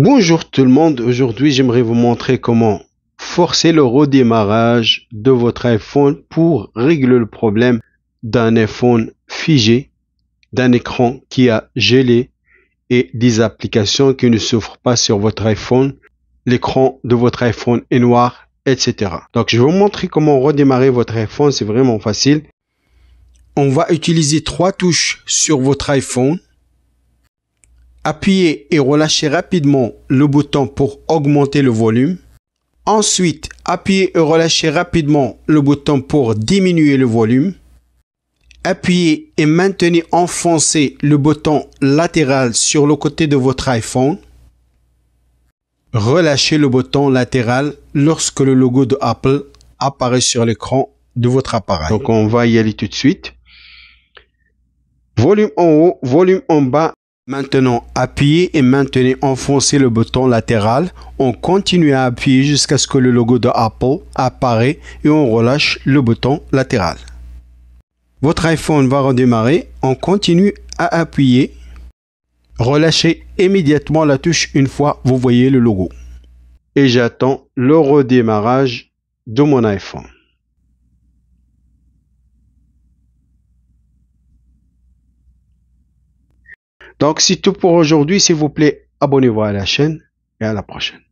Bonjour tout le monde, aujourd'hui j'aimerais vous montrer comment forcer le redémarrage de votre iPhone pour régler le problème d'un iPhone figé, d'un écran qui a gelé et des applications qui ne s'ouvrent pas sur votre iPhone, l'écran de votre iPhone est noir, etc. Donc je vais vous montrer comment redémarrer votre iPhone, c'est vraiment facile. On va utiliser trois touches sur votre iPhone Appuyez et relâchez rapidement le bouton pour augmenter le volume. Ensuite, appuyez et relâchez rapidement le bouton pour diminuer le volume. Appuyez et maintenez enfoncé le bouton latéral sur le côté de votre iPhone. Relâchez le bouton latéral lorsque le logo de Apple apparaît sur l'écran de votre appareil. Donc on va y aller tout de suite. Volume en haut, volume en bas Maintenant, appuyez et maintenez enfoncé le bouton latéral. On continue à appuyer jusqu'à ce que le logo de Apple apparaît et on relâche le bouton latéral. Votre iPhone va redémarrer. On continue à appuyer. Relâchez immédiatement la touche une fois vous voyez le logo. Et j'attends le redémarrage de mon iPhone. Donc, c'est tout pour aujourd'hui. S'il vous plaît, abonnez-vous à la chaîne et à la prochaine.